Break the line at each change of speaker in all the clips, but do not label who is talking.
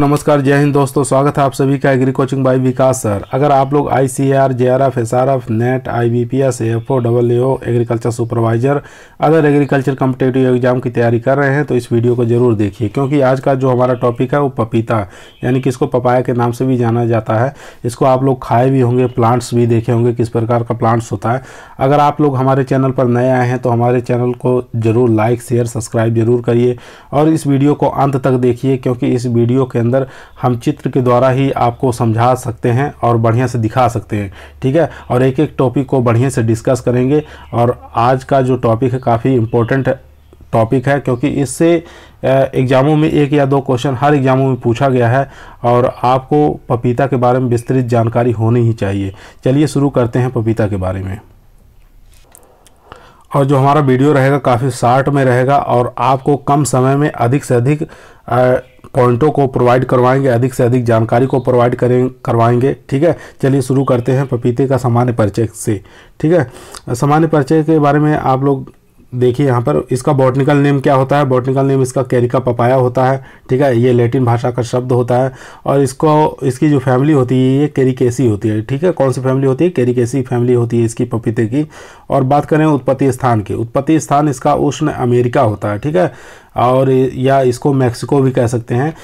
नमस्कार जय हिंद दोस्तों स्वागत है आप सभी का agri coaching by Vikas sir अगर आप लोग I C R J R F S R F NET I B P S F O double O agriculture supervisor other agriculture competitive exam की तैयारी कर रहे हैं तो इस वीडियो को जरूर देखिए क्योंकि आज का जो हमारा टॉपिक है वो पपीता यानी कि इसको पपाया के नाम से भी जाना जाता है इसको आप लोग खाए भी होंगे प्लांट्स भी देखे होंगे किस प्रकार का प्लांट्स होता है अगर आप लोग हमारे चैनल पर नए आए हैं तो हमारे चैनल को जरूर लाइक शेयर सब्सक्राइब जरूर करिए और इस वीडियो को अंत तक देखिए क्योंकि इस वीडियो के अंदर हम चित्र के द्वारा ही आपको समझा सकते हैं और बढ़िया से दिखा सकते हैं ठीक है और एक एक टॉपिक को बढ़िया से डिस्कस करेंगे और आज का जो टॉपिक है काफ़ी इम्पोर्टेंट टॉपिक है क्योंकि इससे एग्ज़ामों में एक या दो क्वेश्चन हर एग्ज़ामों में पूछा गया है और आपको पपीता के बारे में विस्तृत जानकारी होनी ही चाहिए चलिए शुरू करते हैं पपीता के बारे में और जो हमारा वीडियो रहेगा काफ़ी शार्ट में रहेगा और आपको कम समय में अधिक से अधिक पॉइंटों को प्रोवाइड करवाएंगे अधिक से अधिक जानकारी को प्रोवाइड करें करवाएंगे ठीक है चलिए शुरू करते हैं पपीते का सामान्य परिचय से ठीक है सामान्य परिचय के बारे में आप लोग देखिए यहाँ पर इसका बॉटनिकल नेम क्या होता है बॉटनिकल नेम इसका कैरिका पपाया होता है ठीक है ये लेटिन भाषा का शब्द होता है और इसको इसकी जो फैमिली होती है ये कैरिकेसी होती है ठीक है कौन सी फैमिली होती है कैरिकेसी फैमिली होती है इसकी पपीते की और बात करें उत्पत्ति स्थान की उत्पत्ति स्थान इसका उष्ण अमेरिका होता है ठीक है और या इसको मैक्सिको भी कह सकते हैं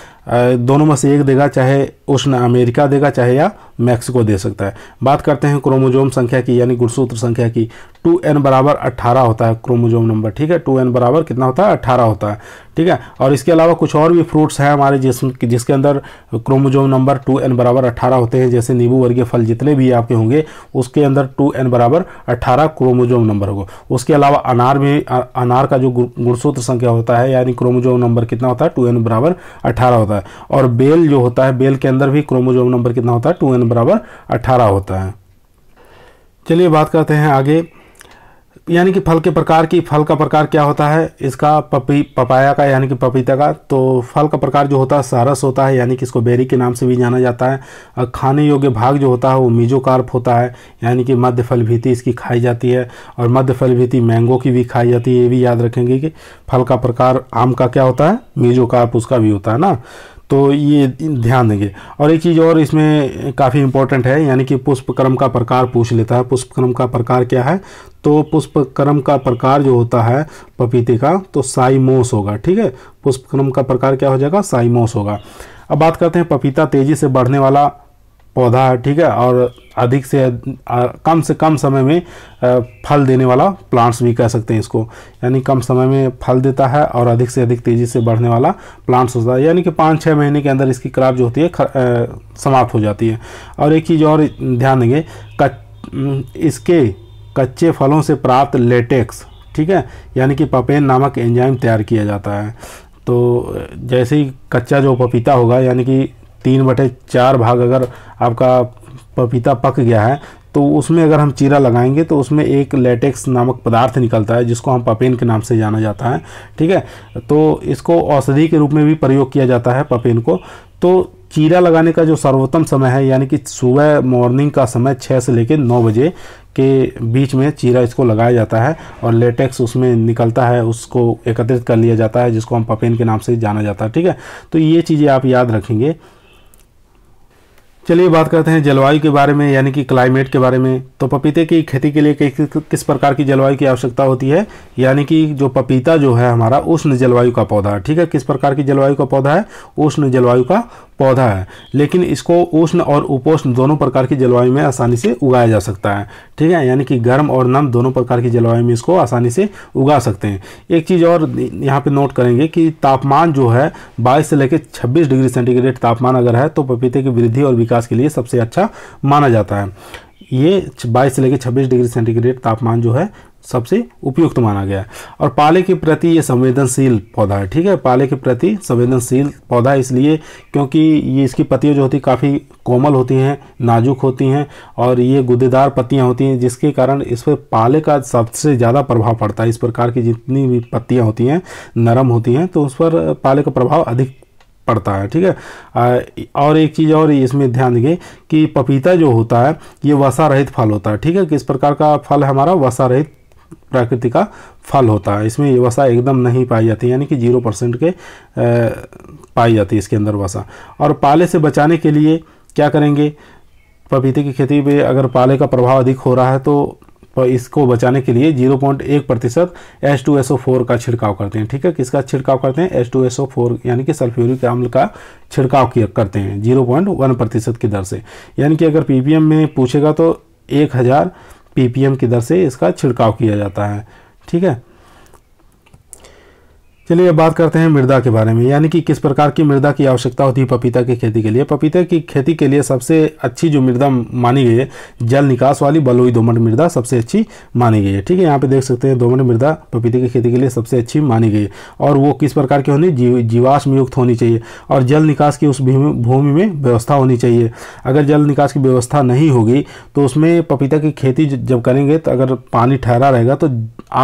दोनों में से एक देगा चाहे उष्ण अमेरिका देगा चाहे या मैक्सिको दे सकता है बात करते हैं क्रोमोजोम संख्या की यानी गुणसूत्र संख्या की टू एन बराबर अट्ठारह होता है क्रोमोजोम नंबर ठीक है टू एन बराबर कितना होता है अट्ठारह होता है ठीक है और इसके अलावा कुछ और भी फ्रूट्स हैं हमारे जिस जिसके अंदर क्रोमोजोम नंबर टू एन बराबर अट्ठारह होते हैं जैसे नींबू वर्गीय फल जितने भी आपके होंगे उसके अंदर टू एन बराबर अट्ठारह क्रोमोजोम नंबर होगा उसके अलावा अनार में अनार का जो गुणसूत्र संख्या होता है यानी क्रोमोजोम नंबर कितना होता है टू एन बराबर अठारह होता है और बेल जो होता है बेल के अंदर भी क्रोमोजोम नंबर कितना होता है टू एन बराबर अठारह होता है चलिए बात करते हैं आगे यानी कि फल के प्रकार की फल का प्रकार क्या होता है इसका पपी पपाया का यानी कि पपीता का तो फल का प्रकार जो होता है सारस होता है यानी कि इसको बेरी के नाम से भी जाना जाता है और खाने योग्य भाग जो होता है वो मीजोकार्प होता है यानी कि मध्य फल भीति इसकी खाई जाती है और मध्य फल भीति मैंगो की भी खाई जाती है ये भी याद रखेंगे कि फल का प्रकार आम का क्या होता है मीजोकार्प उसका भी होता है ना तो ये ध्यान देंगे और एक चीज़ और इसमें काफ़ी इम्पोर्टेंट है यानी कि पुष्प का प्रकार पूछ लेता है पुष्प का प्रकार क्या है तो पुष्प का प्रकार जो होता है पपीते का तो साइमोस होगा ठीक है पुष्प का प्रकार क्या हो जाएगा साइमोस होगा अब बात करते हैं पपीता तेज़ी से बढ़ने वाला पौधा है ठीक है और अधिक से कम से कम समय में फल देने वाला प्लांट्स भी कह सकते हैं इसको यानी कम समय में फल देता है और अधिक से अधिक तेज़ी से बढ़ने वाला प्लांट्स होता है यानी कि पाँच छः महीने के अंदर इसकी क्राप जो होती है समाप्त हो जाती है और एक चीज़ और ध्यान देंगे कच इसके कच्चे फलों से प्राप्त लेटेक्स ठीक है यानी कि पपेन नामक एंजाइम तैयार किया जाता है तो जैसे ही कच्चा जो पपीता होगा यानी कि तीन बटे चार भाग अगर आपका पपीता पक गया है तो उसमें अगर हम चीरा लगाएंगे तो उसमें एक लेटेक्स नामक पदार्थ निकलता है जिसको हम पपेन के नाम से जाना जाता है ठीक है तो इसको औषधि के रूप में भी प्रयोग किया जाता है पपेन को तो चीरा लगाने का जो सर्वोत्तम समय है यानी कि सुबह मॉर्निंग का समय छः से लेकर नौ बजे के बीच में चीरा इसको लगाया जाता है और लेटेक्स उसमें निकलता है उसको एकत्रित कर लिया जाता है जिसको हम पपेन के नाम से जाना जाता है ठीक है तो ये चीज़ें आप याद रखेंगे चलिए बात करते हैं जलवायु के बारे में यानी कि क्लाइमेट के बारे में तो पपीते की खेती के लिए किस प्रकार की जलवायु की आवश्यकता होती है यानी कि जो पपीता जो है हमारा उष्ण जलवायु का पौधा है ठीक है किस प्रकार की जलवायु का पौधा है उष्ण जलवायु का पौधा है लेकिन इसको उष्ण और उपोष्ण दोनों प्रकार की जलवायु में आसानी से उगाया जा सकता है ठीक है यानी कि गर्म और नम दोनों प्रकार की जलवायु में इसको आसानी से उगा सकते हैं एक चीज़ और यहाँ पे नोट करेंगे कि तापमान जो है 22 से लेकर 26 डिग्री सेंटीग्रेड तापमान अगर है तो पपीते की वृद्धि और विकास के लिए सबसे अच्छा माना जाता है ये 22 से लेकर 26 डिग्री सेंटीग्रेड तापमान जो है सबसे उपयुक्त माना गया है और पाले के प्रति ये संवेदनशील पौधा है ठीक है पाले के प्रति संवेदनशील पौधा इसलिए क्योंकि ये इसकी पत्तियाँ जो होती काफ़ी कोमल होती हैं नाजुक होती हैं और ये गुदेदार पत्तियाँ होती हैं जिसके कारण इस पर पाले का सबसे ज़्यादा प्रभाव पड़ता है इस प्रकार की जितनी भी पत्तियाँ होती हैं नरम होती हैं तो उस पर पाले का प्रभाव अधिक पड़ता है ठीक है और एक चीज़ और इसमें ध्यान देंगे कि पपीता जो होता है ये वसा रहित फल होता है ठीक है किस प्रकार का फल हमारा वसा रहित प्रकृति का फल होता है इसमें ये वसा एकदम नहीं पाई जाती यानी कि जीरो परसेंट के पाई जाती है इसके अंदर वसा और पाले से बचाने के लिए क्या करेंगे पपीते की खेती में अगर पाले का प्रभाव अधिक हो रहा है तो इसको बचाने के लिए 0.1 प्रतिशत H two S O four का छिड़काव करते हैं ठीक है किसका छिड़काव करते हैं H two S O four यानी कि सल्फ्यूरिक अम्ल का छिड़काव किया करते हैं 0.1 प्रतिशत की दर से यानी कि अगर पीपीएम में पूछेगा तो एक हज़ार पीपीएम की दर से इसका छिड़काव किया जाता है ठीक है चलिए अब बात करते हैं मृदा के बारे में यानी कि किस प्रकार की मृदा की आवश्यकता होती है पपीता की खेती के लिए पपीता की खेती के लिए सबसे अच्छी जो मृदा मानी गई है जल निकास वाली बलोई दोमट मृदा सबसे अच्छी मानी गई है ठीक है यहाँ पे देख सकते हैं दोमट मृदा पपीते की खेती के लिए सबसे अच्छी मानी गई है और वो किस प्रकार की होनी जीव जीवाश्म युक्त होनी चाहिए और जल निकास की उस भूमि में व्यवस्था होनी चाहिए अगर जल निकास की व्यवस्था नहीं होगी तो उसमें पपीता की खेती जब करेंगे तो अगर पानी ठहरा रहेगा तो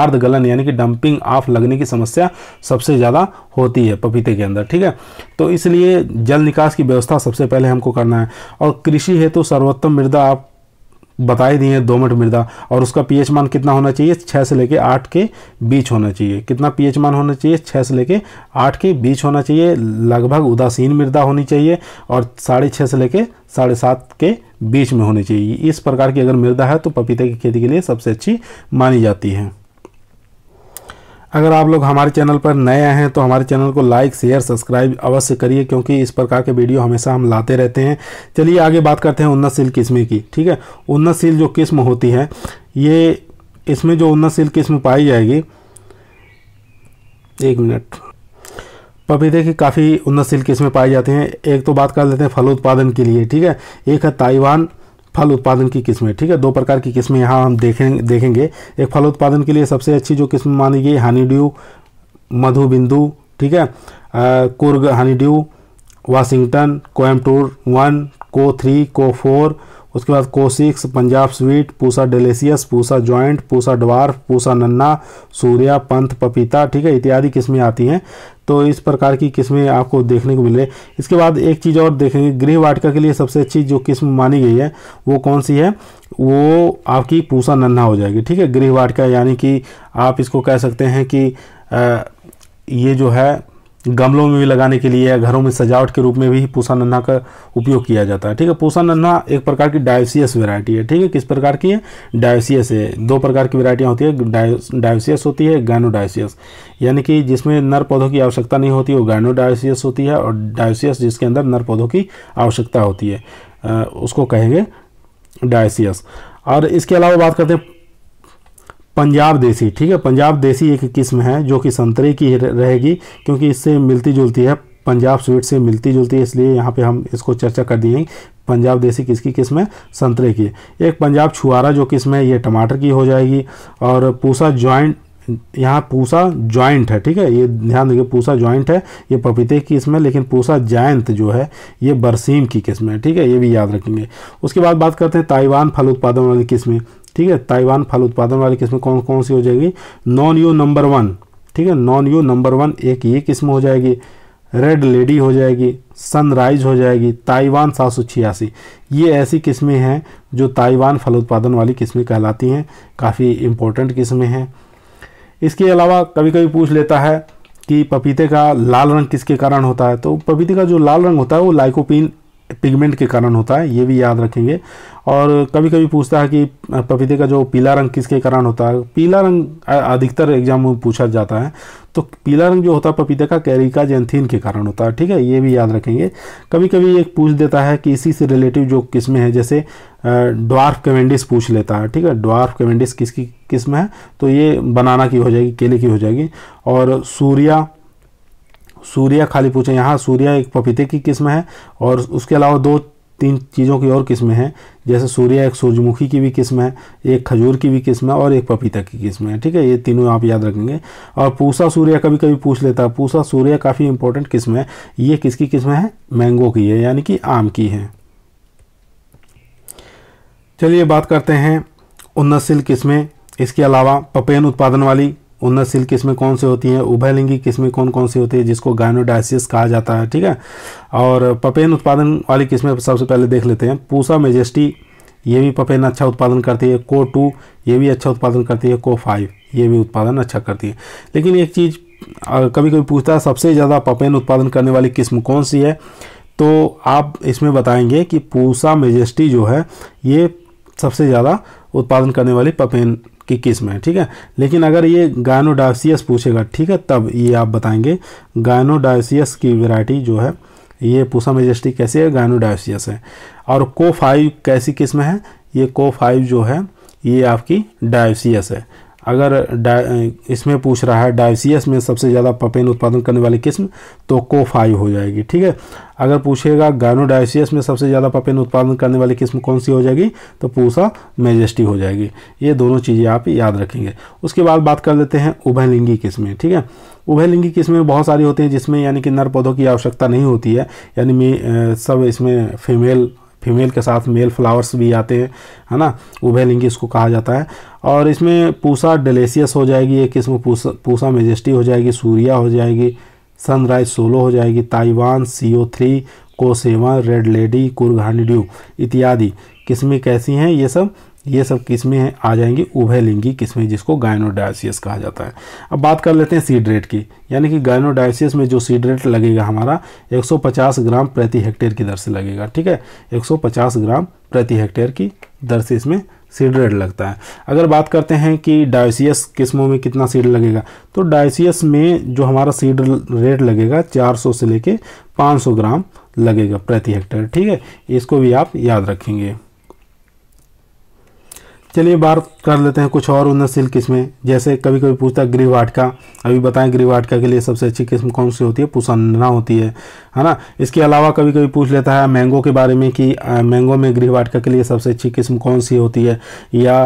आर्ध गलन यानी कि डंपिंग आफ लगने की समस्या सबसे ज़्यादा होती है पपीते के अंदर ठीक है तो इसलिए जल निकास की व्यवस्था सबसे पहले हमको करना है और कृषि हेतु तो सर्वोत्तम मृदा आप बताई दिए है दोमट मृदा और उसका पीएच मान कितना होना चाहिए छः से लेके आठ के बीच होना चाहिए कितना पीएच मान होना चाहिए छः से लेके आठ के बीच होना चाहिए लगभग उदासीन मृदा होनी चाहिए और साढ़े छः से लेके साढ़े सात के बीच में होनी चाहिए इस प्रकार की अगर मृदा है तो पपीते की खेती के लिए सबसे अच्छी मानी जाती है अगर आप लोग हमारे चैनल पर नए हैं तो हमारे चैनल को लाइक शेयर सब्सक्राइब अवश्य करिए क्योंकि इस प्रकार के वीडियो हमेशा हम लाते रहते हैं चलिए आगे बात करते हैं उन्नतशील किस्में की ठीक है उन्नतशील जो किस्म होती है ये इसमें जो उन्नतशील किस्म पाई जाएगी एक मिनट पपीते की काफ़ी उन्नतशील किस्में पाई जाती हैं एक तो बात कर लेते हैं फल उत्पादन के लिए ठीक है एक है ताइवान फल उत्पादन की किस्में ठीक है दो प्रकार की किस्में यहाँ हम देखें देखेंगे एक फल उत्पादन के लिए सबसे अच्छी जो किस्म मानी गई हनीड्यू मधुबिंदु ठीक है कुर्ग ड्यू वाशिंगटन टूर वन को थ्री को फोर उसके बाद को six Punjab sweet Pusa delicious Pusa giant Pusa dwarf Pusa Nanha Surya पंथ पपीता ठीक है इत्यादि किस्में आती हैं तो इस प्रकार की किस्में आपको देखने को मिले इसके बाद एक चीज़ और देखेंगे गृह वाटिका के लिए सबसे अच्छी जो किस्म मानी गई है वो कौन सी है वो आपकी पूसा नन्हा हो जाएगी ठीक है गृह वाटिका यानी कि आप इसको कह सकते हैं कि ये जो है गमलों में भी लगाने के लिए या घरों में सजावट के रूप में भी पूसा नन्हा का उपयोग किया जाता है ठीक है पूसा नन्हा एक प्रकार की डायोसियस वेरायटी है ठीक है किस प्रकार की है डायोसियस है दो प्रकार की वेरायटियाँ होती है डायोसियस होती है गैनोडायोसियस यानी कि जिसमें नर पौधों की आवश्यकता नहीं होती वो गैनोडायोसियस होती है और डायोसियस जिसके अंदर नर पौधों की आवश्यकता होती है उसको कहेंगे डायोसियस और इसके अलावा बात करते हैं पंजाब देसी ठीक है पंजाब देसी एक किस्म है जो कि संतरे की रहेगी क्योंकि इससे मिलती जुलती है पंजाब स्वीट से मिलती जुलती है इसलिए यहाँ पे हम इसको चर्चा कर दिए पंजाब देसी किसकी किस्म है संतरे की एक पंजाब छुआरा जो किस्म है ये टमाटर की हो जाएगी और पूसा ज्वाइंट यहाँ पूसा जॉइंट है ठीक है ये ध्यान देखिए पूसा जॉइंट है ये पपीते की किस्म है लेकिन पूसा जयंत जो है ये बरसीम की किस्म है ठीक है ये भी याद रखेंगे उसके बाद बात करते हैं ताइवान फल उत्पादन वाली किस्में ठीक है ताइवान फल उत्पादन वाली किस्म कौन कौन सी हो जाएगी नॉन यू नंबर वन ठीक है नॉन यू नंबर वन एक ये किस्म हो जाएगी रेड लेडी हो जाएगी सनराइज हो जाएगी ताइवान सात सौ छियासी ये ऐसी किस्में हैं जो ताइवान फल उत्पादन वाली किस्में कहलाती हैं काफ़ी इम्पोर्टेंट किस्में हैं इसके अलावा कभी कभी पूछ लेता है कि पपीते का लाल रंग किसके कारण होता है तो पपीते का जो लाल रंग होता है वो लाइकोपिन पिगमेंट के कारण होता है ये भी याद रखेंगे और कभी कभी पूछता है कि पपीते का जो पीला रंग किसके कारण होता है पीला रंग अधिकतर एग्जाम में पूछा जाता है तो पीला रंग जो होता है पपीते का कैरिका जेंथीन के कारण होता है ठीक है ये भी याद रखेंगे कभी कभी एक पूछ देता है कि इसी से रिलेटिव जो किस्में हैं जैसे ड्वार्फ केवेंडिस पूछ लेता है ठीक है ड्वार्फ केवेंडिस किसकी किस्म है तो ये बनाना की हो जाएगी केले की हो जाएगी और सूर्या सूर्या खाली पूछे यहाँ सूर्या एक पपीते की किस्म है और उसके अलावा दो तीन चीज़ों की और किस्में हैं जैसे सूर्या एक सूर्यमुखी की भी किस्म है एक खजूर की भी किस्म है और एक पपीता की किस्म है ठीक है ये तीनों आप याद रखेंगे और पूसा सूर्या कभी कभी पूछ लेता है पूसा सूर्या काफ़ी इंपॉर्टेंट किस्म है ये किसकी किस्म है मैंगो की है यानी कि आम की है चलिए बात करते हैं उन्नतशील किस्में इसके अलावा पपेन उत्पादन वाली उन्नतशील किस्में कौन से होती हैं उभयलिंगी किस्में कौन कौन सी होती है जिसको गायनोडाइसिस कहा जाता है ठीक है और पपेन उत्पादन वाली किस्में सबसे पहले देख लेते हैं पूसा मेजेस्टी ये भी पपेन अच्छा उत्पादन करती है को टू ये भी अच्छा उत्पादन करती है को फाइव ये भी उत्पादन अच्छा करती है लेकिन एक चीज़ कभी कभी पूछता है सबसे ज़्यादा पपेन उत्पादन करने वाली किस्म कौन सी है तो आप इसमें बताएंगे कि पूसा मेजेस्टी जो है ये सबसे ज़्यादा उत्पादन करने वाली पपेन कि किस में ठीक है लेकिन अगर ये गायनोडायसियस पूछेगा ठीक है तब ये आप बताएंगे गायनोडायसियस की वेराइटी जो है ये पूसा मेजेस्टिक कैसे है गायनोडायसियस है और को फाइव कैसी किस्म है ये को फाइव जो है ये आपकी डायोसियस है अगर इसमें पूछ रहा है डायसियस में सबसे ज़्यादा पपेन उत्पादन करने वाली किस्म तो को फाइव हो जाएगी ठीक है अगर पूछेगा गायनोडायोसियस में सबसे ज़्यादा पपेन उत्पादन करने वाली किस्म कौन सी हो जाएगी तो पूसा मेजेस्टी हो जाएगी ये दोनों चीज़ें आप याद रखेंगे उसके बाद बात कर लेते हैं उभयलिंगी किस्में ठीक है उभयलिंगी किस्में बहुत सारी होती हैं जिसमें यानी कि नर पौधों की आवश्यकता नहीं होती है यानी सब इसमें फीमेल फीमेल के साथ मेल फ्लावर्स भी आते हैं है ना उभयलिंगी इसको कहा जाता है और इसमें पूसा डेलेसियस हो जाएगी एक किस्म पूसा पूसा मेजेस्टी हो जाएगी सूर्या हो जाएगी सनराइज सोलो हो जाएगी ताइवान सी ओ थ्री को सेवन रेड लेडी कुरघानी ड्यू इत्यादि किस्में कैसी हैं ये सब ये सब किस्में हैं आ जाएंगी उभयलिंगी किस्में जिसको गायनोडायसियस कहा जाता है अब बात कर लेते हैं सीड रेट की यानी कि गायनोडायसियस में जो सीड रेट लगेगा हमारा 150 ग्राम प्रति हेक्टेयर की दर से लगेगा ठीक है 150 ग्राम प्रति हेक्टेयर की दर से इसमें सीड रेट लगता है अगर बात करते हैं कि डायसियस किस्मों में कितना सीड लगेगा तो डायसियस में जो हमारा सीड रेट लगेगा 400 से लेके 500 ग्राम लगेगा प्रति हेक्टेयर ठीक है इसको भी आप याद रखेंगे चलिए बात कर लेते हैं कुछ और उन्नतशील किस्में जैसे कभी कभी पूछता है ग्रीवाटका अभी बताएं ग्रीवाटका के लिए सबसे अच्छी किस्म कौन सी होती है पुसन्ना होती है है ना इसके अलावा कभी कभी पूछ लेता है मैंगो के बारे में कि मैंगो में ग्रीवाटका के लिए सबसे अच्छी किस्म कौन सी होती है या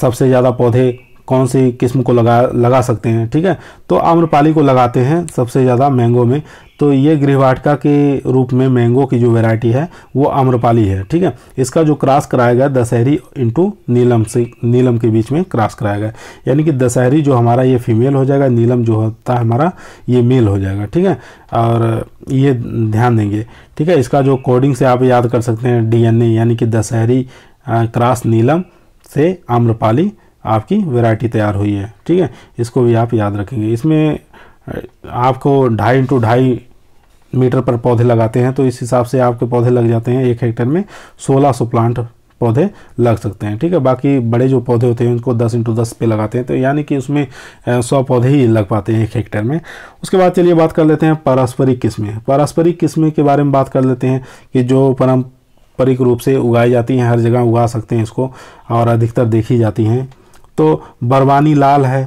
सबसे ज़्यादा पौधे कौन सी किस्म को लगा लगा सकते हैं ठीक है तो आम्रपाली को लगाते हैं सबसे ज़्यादा मैंगो में तो ये गृहवाटिका के रूप में मैंगो की जो वैरायटी है वो आम्रपाली है ठीक है इसका जो क्रॉस कराया गया दशहरी इंटू नीलम से नीलम के बीच में क्रॉस कराया गया यानी कि दशहरी जो हमारा ये फीमेल हो जाएगा नीलम जो होता है हमारा ये मेल हो जाएगा ठीक है और ये ध्यान देंगे ठीक है इसका जो कोडिंग से आप याद कर सकते हैं डी यानी कि दशहरी क्रॉस नीलम से आम्रपाली आपकी वेराइटी तैयार हुई है ठीक है इसको भी आप याद रखेंगे इसमें आपको ढाई इंटू ढाई मीटर पर पौधे लगाते हैं तो इस हिसाब से आपके पौधे लग जाते हैं एक हेक्टेयर में 1600 प्लांट पौधे लग सकते हैं ठीक है बाकी बड़े जो पौधे होते हैं उनको 10 इंटू दस पे लगाते हैं तो यानी कि उसमें 100 पौधे ही लग पाते हैं एक हेक्टेयर में उसके बाद चलिए बात कर लेते हैं पारस्परिक किस्में पारस्परिक किस्में के बारे में बात कर लेते हैं कि जो परम पारंपरिक रूप से उगाई जाती हैं हर जगह उगा सकते हैं इसको और अधिकतर देखी जाती हैं तो बरवानी लाल है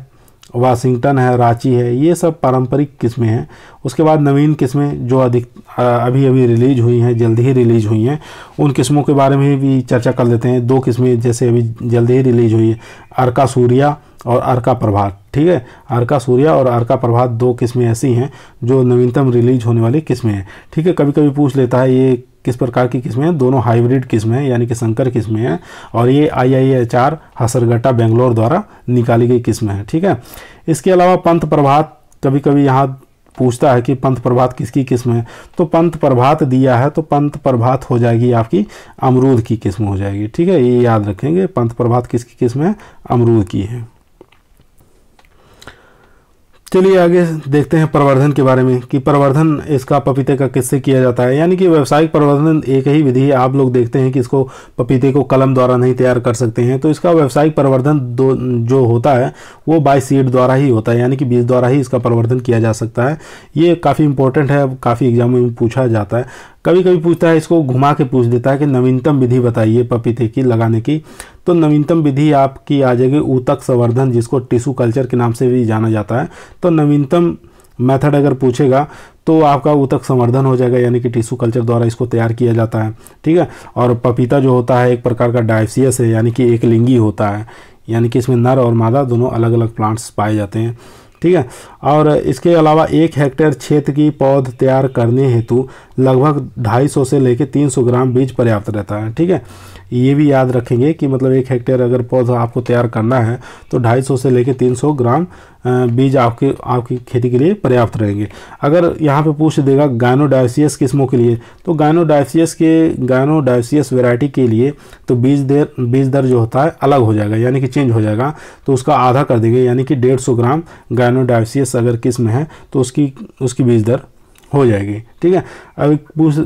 वाशिंगटन है रांची है ये सब पारंपरिक किस्में हैं उसके बाद नवीन किस्में जो अधिक अभी अभी रिलीज़ हुई हैं जल्दी ही रिलीज़ हुई हैं उन किस्मों के बारे में भी चर्चा कर लेते हैं दो किस्में जैसे अभी जल्दी ही रिलीज़ हुई है अर्का सूर्या और अर्का प्रभात ठीक है अर्का सूर्या और अर्का प्रभात दो किस्में ऐसी हैं जो नवीनतम रिलीज होने वाली किस्में हैं ठीक है कभी कभी पूछ लेता है ये किस प्रकार की किस्में हैं दोनों हाइब्रिड किस्में हैं यानी कि संकर किस्में हैं और ये I I H R Hesaraghatta Bangalore द्वारा निकाली गई किस्में हैं ठीक है इसके अलावा पंथ प्रभात कभी कभी यहाँ पूछता है कि पंथ प्रभात किसकी किस्म है तो पंथ प्रभात दिया है तो पंथ प्रभात हो जाएगी आपकी अमरूद की किस्म हो जाएगी ठीक है ये याद रखेंगे पंथ प्रभात किसकी किस्म है अमरूद की है चलिए आगे देखते हैं प्रवर्धन के बारे में कि प्रवर्धन इसका पपीते का किससे किया जाता है यानी कि व्यावसायिक प्रवर्धन एक ही विधि है आप लोग देखते हैं कि इसको पपीते को कलम द्वारा नहीं तैयार कर सकते हैं तो इसका व्यावसायिक प्रवर्धन दो जो होता है वो बाई सीड द्वारा ही होता है यानी कि बीज द्वारा ही इसका प्रवर्धन किया जा सकता है ये काफ़ी इंपॉर्टेंट है काफ़ी एग्जाम में पूछा जाता है कभी कभी पूछता है इसको घुमा के पूछ देता है कि नवीनतम विधि बताइए पपीते की लगाने की तो नवीनतम विधि आपकी आ जाएगी ऊतक संवर्धन जिसको टिशू कल्चर के नाम से भी जाना जाता है तो नवीनतम मेथड अगर पूछेगा तो आपका ऊतक संवर्धन हो जाएगा यानी कि टिशू कल्चर द्वारा इसको तैयार किया जाता है ठीक है और पपीता जो होता है एक प्रकार का डायसियस है यानी कि एक लिंगी होता है यानी कि इसमें नर और मादा दोनों अलग अलग प्लांट्स पाए जाते हैं ठीक है और इसके अलावा एक हेक्टेयर क्षेत्र की पौध तैयार करने हेतु लगभग 250 से लेकर 300 ग्राम बीज पर्याप्त रहता है ठीक है ये भी याद रखेंगे कि मतलब एक हेक्टेयर अगर पौधा आपको तैयार करना है तो 250 से लेकर 300 ग्राम बीज आपके आपकी खेती के लिए पर्याप्त रहेंगे अगर यहाँ पे पूछ देगा गायनोडायसियस किस्मों के लिए तो गायनोडायसियस के गायनोडायसियस वेराइटी के लिए तो बीज दर बीज दर जो होता है अलग हो जाएगा यानी कि चेंज हो जाएगा तो उसका आधा कर देंगे यानी कि डेढ़ सौ ग्राम गायनोडायसियस अगर किस्म है तो उसकी उसकी बीज दर हो जाएगी ठीक है अभी पूछ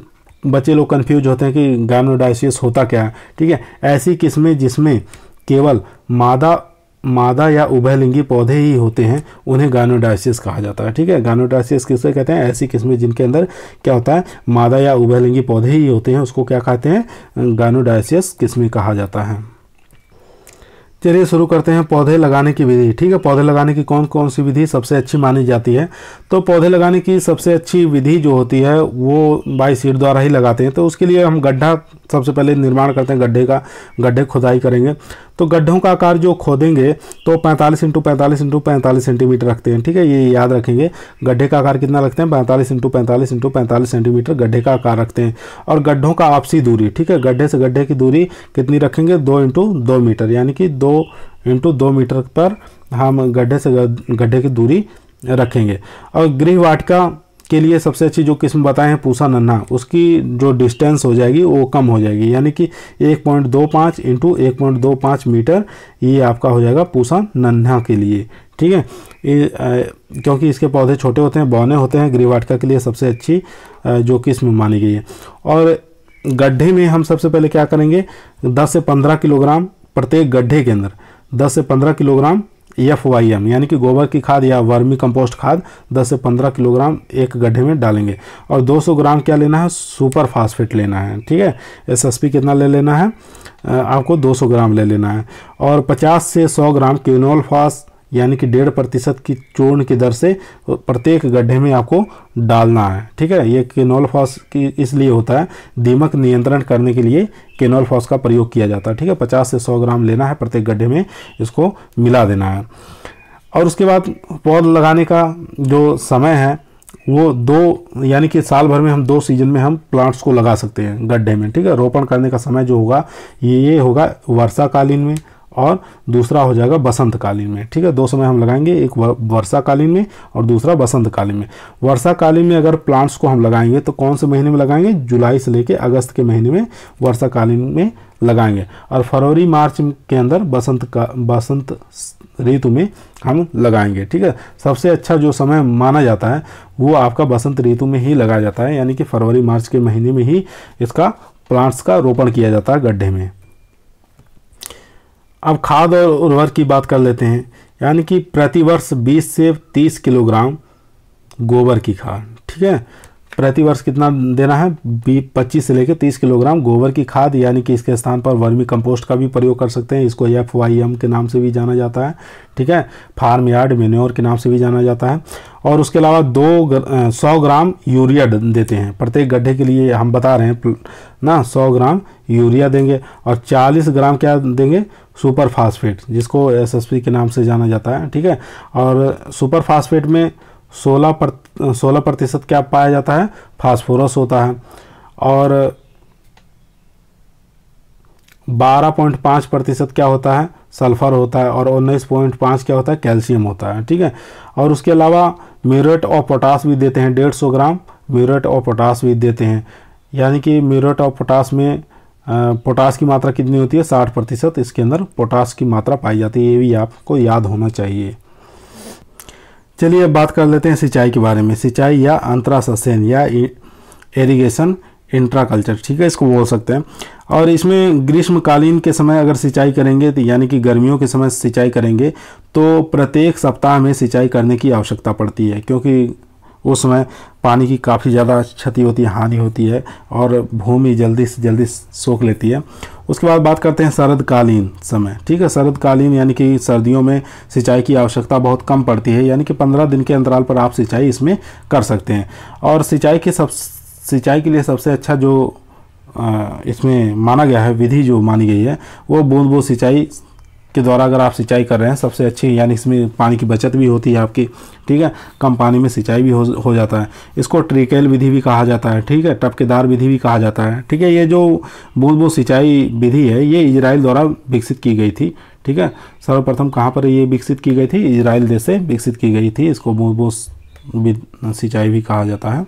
बच्चे लोग कन्फ्यूज होते हैं कि गैमनोडाइसियस होता क्या है ठीक है ऐसी किस्में जिसमें केवल मादा मादा या उभयलिंगी पौधे ही होते हैं उन्हें गानोडाइसिस कहा जाता है ठीक है गानोडाइसिस किसे कहते हैं ऐसी किस्में जिनके अंदर क्या होता है मादा या उभयलिंगी पौधे ही होते हैं उसको क्या कहते हैं गानोडाइसियस किस्में कहा जाता है चलिए शुरू करते हैं पौधे लगाने की विधि ठीक है पौधे लगाने की कौन कौन सी विधि सबसे अच्छी मानी जाती है तो पौधे लगाने की सबसे अच्छी विधि जो होती है वो बाई सीट द्वारा ही लगाते हैं तो उसके लिए हम गड्ढा सबसे पहले निर्माण करते हैं गड्ढे का गड्ढे खुदाई करेंगे तो गड्ढों का आकार जो खोदेंगे तो 45 इंटू पैंतालीस इंटू पैंतालीस सेंटीमीटर रखते हैं ठीक है ये याद रखेंगे गड्ढे का आकार कितना रखते हैं पैंतालीस इंटू पैंतालीस इंटू पैंतालीस सेंटीमीटर गड्ढे का आकार रखते हैं और गड्ढों का आपसी दूरी ठीक है गड्ढे से गड्ढे की दूरी कितनी रखेंगे दो इंटू दो मीटर यानी कि दो इंटू दो मीटर पर हम गड्ढे से गड्ढे की दूरी रखेंगे और गृह वाटिका के लिए सबसे अच्छी जो किस्म बताएं हैं पूसा नन्हा उसकी जो डिस्टेंस हो जाएगी वो कम हो जाएगी यानी कि एक पॉइंट दो पाँच इंटू एक पॉइंट दो पाँच मीटर ये आपका हो जाएगा पूसा नन्हा के लिए ठीक है क्योंकि इसके पौधे छोटे होते हैं बौने होते हैं ग्रीवाटका के लिए सबसे अच्छी जो किस्म मानी गई है और गड्ढे में हम सबसे पहले क्या करेंगे दस से पंद्रह किलोग्राम प्रत्येक गड्ढे के अंदर दस से पंद्रह किलोग्राम एफ वाई एम यानी कि गोबर की खाद या वर्मी कंपोस्ट खाद 10 से 15 किलोग्राम एक गड्ढे में डालेंगे और 200 ग्राम क्या लेना है सुपर फास्फेट लेना है ठीक है एसएसपी कितना ले लेना है आपको 200 ग्राम ले लेना है और 50 से 100 ग्राम क्यूनोल फास्ट यानी कि डेढ़ प्रतिशत की चूर्ण की दर से प्रत्येक गड्ढे में आपको डालना है ठीक है ये केनोल फॉस की इसलिए होता है दीमक नियंत्रण करने के लिए केनोल फॉस का प्रयोग किया जाता है ठीक है पचास से सौ ग्राम लेना है प्रत्येक गड्ढे में इसको मिला देना है और उसके बाद पौध लगाने का जो समय है वो दो यानी कि साल भर में हम दो सीजन में हम प्लांट्स को लगा सकते हैं गड्ढे में ठीक है रोपण करने का समय जो होगा ये ये होगा वर्षाकालीन में और दूसरा हो जाएगा बसंतकालीन में ठीक है दो समय हम लगाएंगे एक वर्षाकालीन में और दूसरा बसंतकालीन में वर्षाकालीन में अगर प्लांट्स को हम लगाएंगे तो कौन से महीने में लगाएंगे जुलाई से लेकर अगस्त के महीने में वर्षाकालीन में लगाएंगे और फरवरी मार्च के अंदर बसंत का बसंत ऋतु में हम लगाएंगे ठीक है सबसे अच्छा जो समय माना जाता है वो आपका बसंत ऋतु में ही लगाया जाता है यानी कि फरवरी मार्च के महीने में ही इसका प्लांट्स का रोपण किया जाता है गड्ढे में अब खाद और उर्वरक की बात कर लेते हैं यानी कि प्रतिवर्ष 20 से 30 किलोग्राम गोबर की खाद ठीक है प्रतिवर्ष कितना देना है बी पच्चीस से लेकर तीस किलोग्राम गोबर की खाद यानी कि इसके स्थान पर वर्मी कंपोस्ट का भी प्रयोग कर सकते हैं इसको एफ वाई एम के नाम से भी जाना जाता है ठीक है फार्म यार्ड मेन्योर के नाम से भी जाना जाता है और उसके अलावा दो सौ ग्राम यूरिया देते हैं प्रत्येक गड्ढे के लिए हम बता रहे हैं ना सौ ग्राम यूरिया देंगे और चालीस ग्राम क्या देंगे सुपर फास्फेट जिसको एसएसपी के नाम से जाना जाता है ठीक है और सुपर फास्फेट में 16 पर सोलह प्रतिशत क्या पाया जाता है फास्फोरस होता है और 12.5 प्रतिशत क्या होता है सल्फ़र होता है और 19.5 क्या होता है कैल्शियम होता है ठीक है और उसके अलावा म्यूरेट और पोटास भी देते हैं डेढ़ सौ ग्राम म्यूरेट और पोटास भी देते हैं यानी कि म्यूरेट और पोटास में पोटास की मात्रा कितनी होती है साठ प्रतिशत इसके अंदर पोटास की मात्रा पाई जाती है ये भी आपको याद होना चाहिए चलिए अब बात कर लेते हैं सिंचाई के बारे में सिंचाई या अंतरा ससेन या एरीगेशन इंट्राकल्चर ठीक है इसको बोल सकते हैं और इसमें ग्रीष्मकालीन के समय अगर सिंचाई करेंगे तो यानी कि गर्मियों के समय सिंचाई करेंगे तो प्रत्येक सप्ताह में सिंचाई करने की आवश्यकता पड़ती है क्योंकि उस समय पानी की काफ़ी ज़्यादा क्षति होती है हानि होती है और भूमि जल्दी से जल्दी सोख लेती है उसके बाद बात करते हैं शरदकालीन समय ठीक है शरदकालीन यानी कि सर्दियों में सिंचाई की आवश्यकता बहुत कम पड़ती है यानी कि पंद्रह दिन के अंतराल पर आप सिंचाई इसमें कर सकते हैं और सिंचाई के सब सिंचाई के लिए सबसे अच्छा जो इसमें माना गया है विधि जो मानी गई है वो बूंद बूंद सिंचाई के द्वारा अगर आप सिंचाई कर रहे हैं सबसे अच्छी यानी इसमें पानी की बचत भी होती है आपकी ठीक है कम पानी में सिंचाई भी हो हो जाता है इसको ट्रिकेल विधि भी कहा जाता है ठीक है टपकेदार विधि भी कहा जाता है ठीक है ये जो बूंद बूंद सिंचाई विधि है ये इजराइल द्वारा विकसित की गई थी ठीक है सर्वप्रथम कहाँ पर ये विकसित की गई थी इजराइल देश से विकसित की गई थी इसको बूंद बूंद सिंचाई भी कहा जाता है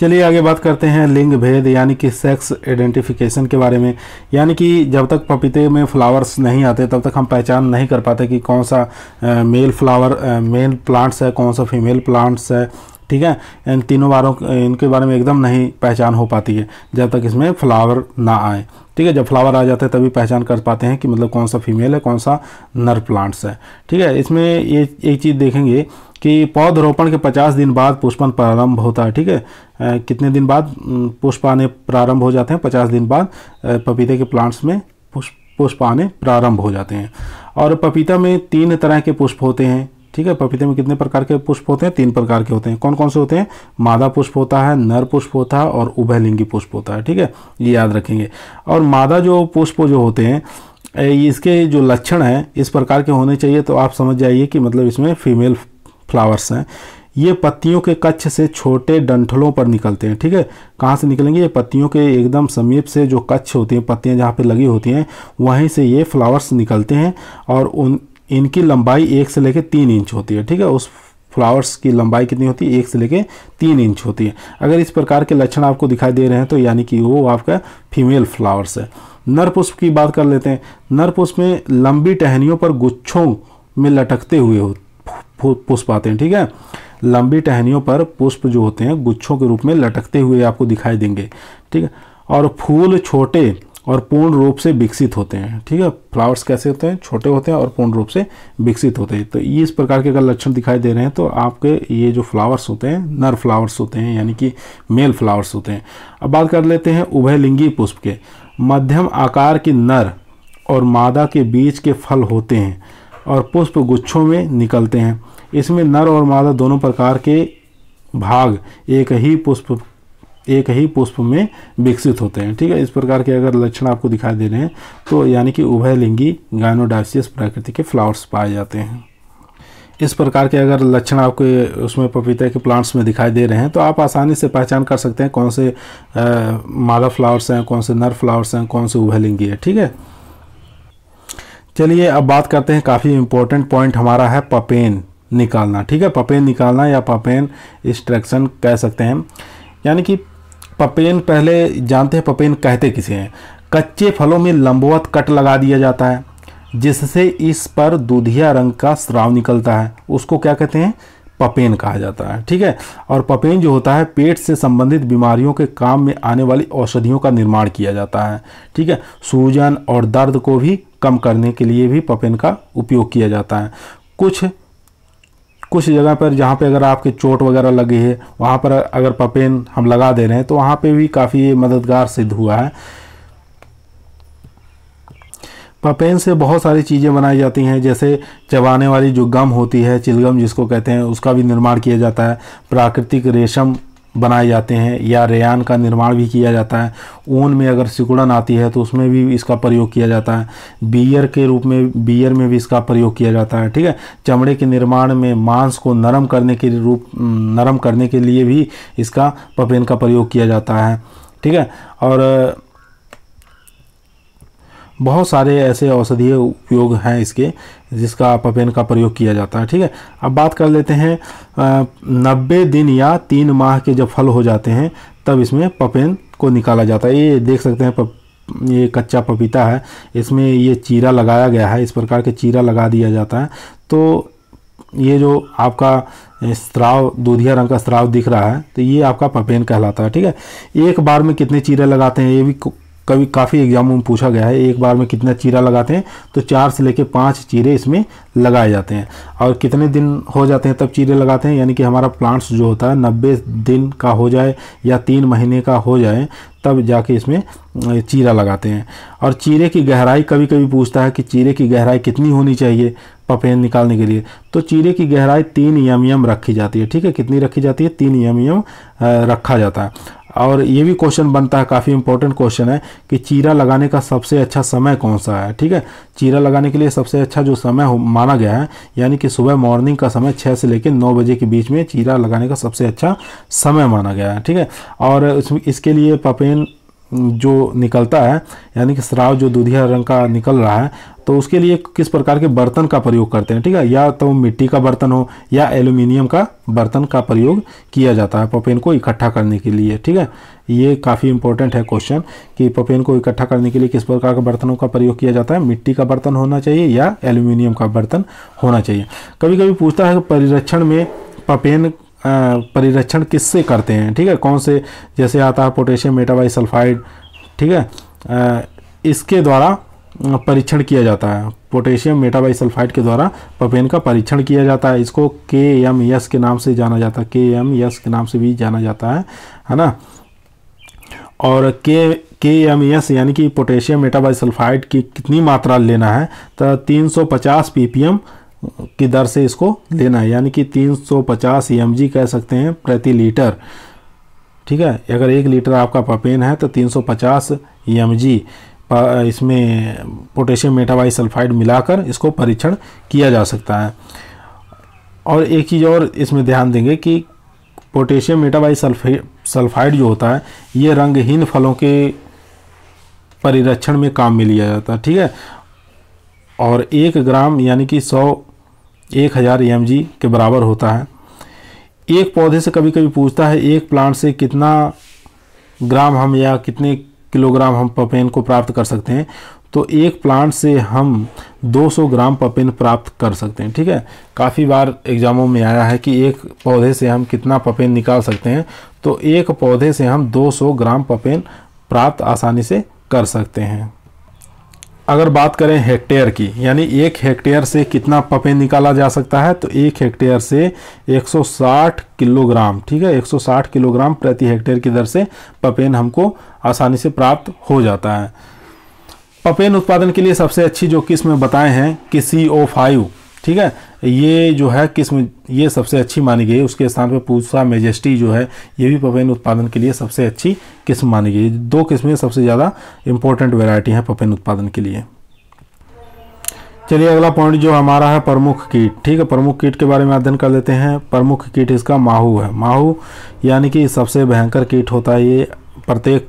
चलिए आगे बात करते हैं लिंग भेद यानी कि सेक्स आइडेंटिफिकेशन के बारे में यानी कि जब तक पपीते में फ्लावर्स नहीं आते तब तक हम पहचान नहीं कर पाते कि कौन सा मेल फ्लावर मेल प्लांट्स है कौन सा फीमेल प्लांट्स है ठीक है इन तीनों बारों इनके बारे में एकदम नहीं पहचान हो पाती है जब तक इसमें फ्लावर ना आए ठीक है जब फ्लावर आ जाते हैं तभी पहचान कर पाते हैं कि मतलब कौन सा फीमेल है कौन सा नर प्लांट्स है ठीक है इसमें ये एक चीज़ देखेंगे कि पौधरोपण के 50 दिन बाद पुष्पन प्रारंभ होता है ठीक है कितने दिन बाद पुष्प आने प्रारंभ हो जाते हैं 50 दिन बाद पपीते के प्लांट्स में पुष्प पुष्प आने प्रारंभ हो जाते हैं और पपीता में तीन तरह के पुष्प होते हैं ठीक है पपीते में कितने प्रकार के पुष्प होते हैं तीन प्रकार के होते हैं कौन कौन से होते हैं मादा पुष्प होता है नर पुष्प होता है और उभयलिंगी पुष्प होता है ठीक है ये याद रखेंगे और मादा जो पुष्प जो होते हैं इसके जो लक्षण हैं इस प्रकार के होने चाहिए तो आप समझ जाइए कि मतलब इसमें फीमेल फ्लावर्स हैं ये पत्तियों के कच्छ से छोटे डंठलों पर निकलते हैं ठीक है कहाँ से निकलेंगे ये पत्तियों के एकदम समीप से जो कच्छ होती हैं पत्तियाँ जहाँ पे लगी होती हैं वहीं से ये फ्लावर्स निकलते हैं और उन इनकी लंबाई एक से लेकर तीन इंच होती है ठीक है उस फ्लावर्स की लंबाई कितनी होती है एक से लेके तीन इंच होती है अगर इस प्रकार के लक्षण आपको दिखाई दे रहे हैं तो यानी कि वो आपका फीमेल फ्लावर्स है नर पुष्प की बात कर लेते हैं नर पुष्प में लंबी टहनियों पर गुच्छों में लटकते हुए होते पुष्प आते हैं ठीक है लंबी टहनियों पर पुष्प जो होते हैं गुच्छों के रूप में लटकते हुए आपको दिखाई देंगे ठीक है और फूल छोटे और पूर्ण रूप से विकसित होते हैं ठीक है फ्लावर्स कैसे होते हैं छोटे होते हैं और पूर्ण रूप से विकसित होते हैं तो ये इस प्रकार के अगर लक्षण दिखाई दे रहे हैं तो आपके ये जो फ्लावर्स होते हैं नर फ्लावर्स होते हैं यानी कि मेल फ्लावर्स होते हैं अब बात कर लेते हैं उभयलिंगी पुष्प के मध्यम आकार के नर और मादा के बीच के फल होते हैं और पुष्प गुच्छों में निकलते हैं इसमें नर और मादा दोनों प्रकार के भाग एक ही पुष्प एक ही पुष्प में विकसित होते हैं ठीक है इस प्रकार के अगर लक्षण आपको दिखाई दे रहे हैं तो यानी कि उभयलिंगी गायनोडासियस प्रकृति के फ्लावर्स पाए जाते हैं इस प्रकार के अगर लक्षण आपके उसमें पपीते के प्लांट्स में दिखाई दे रहे हैं तो आप आसानी से पहचान कर सकते हैं कौन से मादा फ्लावर्स हैं कौन से नर फ्लावर्स हैं कौन से उभयलिंगी है ठीक है चलिए अब बात करते हैं काफ़ी इम्पोर्टेंट पॉइंट हमारा है पपेन निकालना ठीक है पपेन निकालना या पपेन इंस्ट्रक्शन कह सकते हैं यानी कि पपेन पहले जानते हैं पपेन कहते किसे हैं कच्चे फलों में लंबवत कट लगा दिया जाता है जिससे इस पर दूधिया रंग का स्राव निकलता है उसको क्या कहते हैं पपेन कहा जाता है ठीक है और पपेन जो होता है पेट से संबंधित बीमारियों के काम में आने वाली औषधियों का निर्माण किया जाता है ठीक है सूजन और दर्द को भी कम करने के लिए भी पपेन का उपयोग किया जाता है कुछ कुछ जगह पर जहाँ पे अगर आपके चोट वगैरह लगी है वहाँ पर अगर पपेन हम लगा दे रहे हैं तो वहाँ पे भी काफ़ी मददगार सिद्ध हुआ है पपेन से बहुत सारी चीज़ें बनाई जाती हैं जैसे चबाने वाली जो गम होती है चिलगम जिसको कहते हैं उसका भी निर्माण किया जाता है प्राकृतिक रेशम बनाए जाते हैं या रेयान का निर्माण भी किया जाता है ऊन में अगर सिकुड़न आती है तो उसमें भी इसका प्रयोग किया जाता है बियर के रूप में बियर में भी इसका प्रयोग किया जाता है ठीक है चमड़े के निर्माण में मांस को नरम करने के रूप नरम करने के लिए भी इसका पपेन का प्रयोग किया जाता है ठीक है और बहुत सारे ऐसे औषधीय उपयोग हैं इसके जिसका पपेन का प्रयोग किया जाता है ठीक है अब बात कर लेते हैं नब्बे दिन या तीन माह के जब फल हो जाते हैं तब इसमें पपेन को निकाला जाता है ये देख सकते हैं पप, ये कच्चा पपीता है इसमें ये चीरा लगाया गया है इस प्रकार के चीरा लगा दिया जाता है तो ये जो आपका स्त्राव दूधिया रंग का स्त्राव दिख रहा है तो ये आपका पपेन कहलाता है ठीक है एक बार में कितने चीरे लगाते हैं ये भी कभी काफ़ी एग्जामों में पूछा गया है एक बार में कितना चीरा लगाते हैं तो चार से लेकर पाँच चीरे इसमें लगाए जाते हैं और कितने दिन हो जाते हैं तब चीरे लगाते हैं यानी कि हमारा प्लांट्स जो होता है नब्बे दिन का हो जाए या तीन महीने का हो जाए तब जाके इसमें चीरा लगाते हैं और चीरे की गहराई कभी कभी पूछता है कि चीरे की गहराई कितनी होनी चाहिए पपेन निकालने के लिए तो चीरे की गहराई तीन एम एम रखी जाती है ठीक है कितनी रखी जाती है तीन एम एम रखा जाता है और ये भी क्वेश्चन बनता है काफ़ी इंपॉर्टेंट क्वेश्चन है कि चीरा लगाने का सबसे अच्छा समय कौन सा है ठीक है चीरा लगाने के लिए सबसे अच्छा जो समय माना गया है यानी कि सुबह मॉर्निंग का समय छः से लेकर नौ बजे के बीच में चीरा लगाने का सबसे अच्छा समय माना गया है ठीक है और इसके लिए पपेन जो निकलता है यानी कि श्राव जो दूधिया रंग का निकल रहा है तो उसके लिए किस प्रकार के बर्तन का प्रयोग करते हैं ठीक है या तो मिट्टी का बर्तन हो या एल्यूमिनियम का बर्तन का प्रयोग किया जाता है पपेन को इकट्ठा करने के लिए ठीक है ये काफ़ी इंपॉर्टेंट है क्वेश्चन कि पपेन को इकट्ठा करने के लिए किस प्रकार के बर्तनों का प्रयोग किया जाता है मिट्टी का बर्तन होना चाहिए या एल्यूमिनियम का बर्तन होना चाहिए कभी कभी पूछता है परिरक्षण में पपेन परिरक्षण किससे करते हैं ठीक है कौन से जैसे आता है पोटेशियम मेटाबाई सल्फाइड ठीक है इसके द्वारा परीक्षण किया जाता है पोटेशियम मेटाबाई सल्फाइड के द्वारा पपेन का परीक्षण किया जाता है इसको के एम एस के नाम से जाना जाता है के एम एस के नाम से भी जाना जाता है है ना और के के एम एस यानी कि पोटेशियम मेटाबाई सल्फाइड की कितनी मात्रा लेना है तो 350 एम की दर से इसको लेना है यानी कि 350 जी कह सकते हैं प्रति लीटर ठीक है अगर एक लीटर आपका पपेन है तो 350 जी इसमें पोटेशियम मेटावाई सल्फाइड मिलाकर इसको परीक्षण किया जा सकता है और एक चीज़ और इसमें ध्यान देंगे कि पोटेशियम मेटावाई सल्फे सल्फाइड जो होता है ये रंगहीन फलों के परिरक्षण में काम में लिया जाता है ठीक है और एक ग्राम यानी कि सौ एक हज़ार एम के बराबर होता है एक पौधे से कभी कभी पूछता है एक प्लांट से कितना ग्राम हम या कितने किलोग्राम हम पपेन को प्राप्त कर सकते हैं तो एक प्लांट से हम 200 ग्राम पपेन प्राप्त कर सकते हैं ठीक है काफ़ी बार एग्ज़ामों में आया है कि एक पौधे से हम कितना पपेन निकाल सकते हैं तो एक पौधे से हम 200 ग्राम पपेन प्राप्त आसानी से कर सकते हैं अगर बात करें हेक्टेयर की यानी एक हेक्टेयर से कितना पपे निकाला जा सकता है तो एक हेक्टेयर से 160 किलोग्राम ठीक है 160 किलोग्राम प्रति हेक्टेयर की दर से पपेन हमको आसानी से प्राप्त हो जाता है पपेन उत्पादन के लिए सबसे अच्छी जो किस्म बताए हैं कि सी ओ फाइव ठीक है ये जो है किस्म ये सबसे अच्छी मानी गई उसके स्थान पर पूसा मेजेस्टी जो है ये भी पपेन उत्पादन के लिए सबसे अच्छी किस्म मानी गई दो किस्में सबसे ज़्यादा इंपॉर्टेंट वेराइटी है पपेन उत्पादन के लिए चलिए अगला पॉइंट जो हमारा है प्रमुख कीट ठीक है प्रमुख कीट के बारे में अध्ययन कर लेते हैं प्रमुख कीट इसका माहू है माहू यानी कि सबसे भयंकर कीट होता है ये प्रत्येक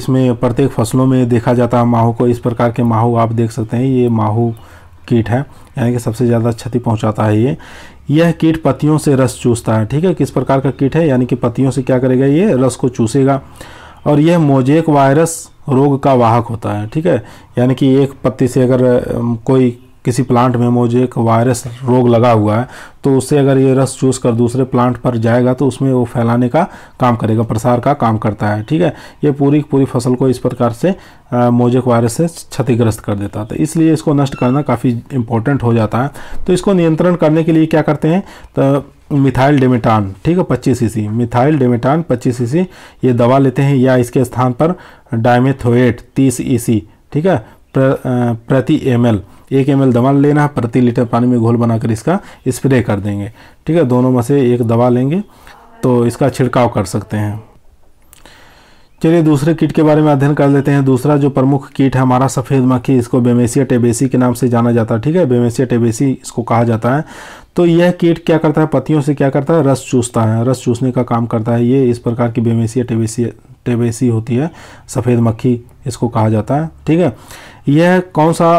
इसमें प्रत्येक फसलों में देखा जाता है माहू को इस प्रकार के माहू आप देख सकते हैं ये माहू कीट है यानी कि सबसे ज़्यादा क्षति पहुंचाता है ये यह कीट पत्तियों से रस चूसता है ठीक है किस प्रकार का कीट है यानी कि पत्तियों से क्या करेगा ये रस को चूसेगा और यह मोजेक वायरस रोग का वाहक होता है ठीक है यानी कि एक पत्ती से अगर कोई किसी प्लांट में मुझे एक वायरस रोग लगा हुआ है तो उससे अगर ये रस चूस कर दूसरे प्लांट पर जाएगा तो उसमें वो फैलाने का काम करेगा प्रसार का काम करता है ठीक है ये पूरी पूरी फसल को इस प्रकार से मोजेक वायरस से क्षतिग्रस्त कर देता है तो इसलिए इसको नष्ट करना काफ़ी इंपॉर्टेंट हो जाता है तो इसको नियंत्रण करने के लिए क्या करते हैं तो मिथाइल डेमेटान ठीक है पच्चीस सी मिथाइल डेमेटान पच्चीस सी ये दवा लेते हैं या इसके स्थान पर डायमेथोएट तीस ई ठीक है प्रति एम एल एक एम दवा लेना है प्रति लीटर पानी में घोल बनाकर इसका स्प्रे कर देंगे ठीक है दोनों में से एक दवा लेंगे तो इसका छिड़काव कर सकते हैं चलिए दूसरे कीट के बारे में अध्ययन कर लेते हैं दूसरा जो प्रमुख कीट है हमारा सफ़ेद मक्खी इसको बेमेसिया टेबेसी के नाम से जाना जाता है ठीक है बेमेसिया टेबेसी इसको कहा जाता है तो यह कीट क्या करता है पत्तियों से क्या करता है रस चूसता है रस चूसने का काम करता है ये इस प्रकार की बेमेसिया टेबेसी टेबेसी होती है सफ़ेद मक्खी इसको कहा जाता है ठीक है यह कौन सा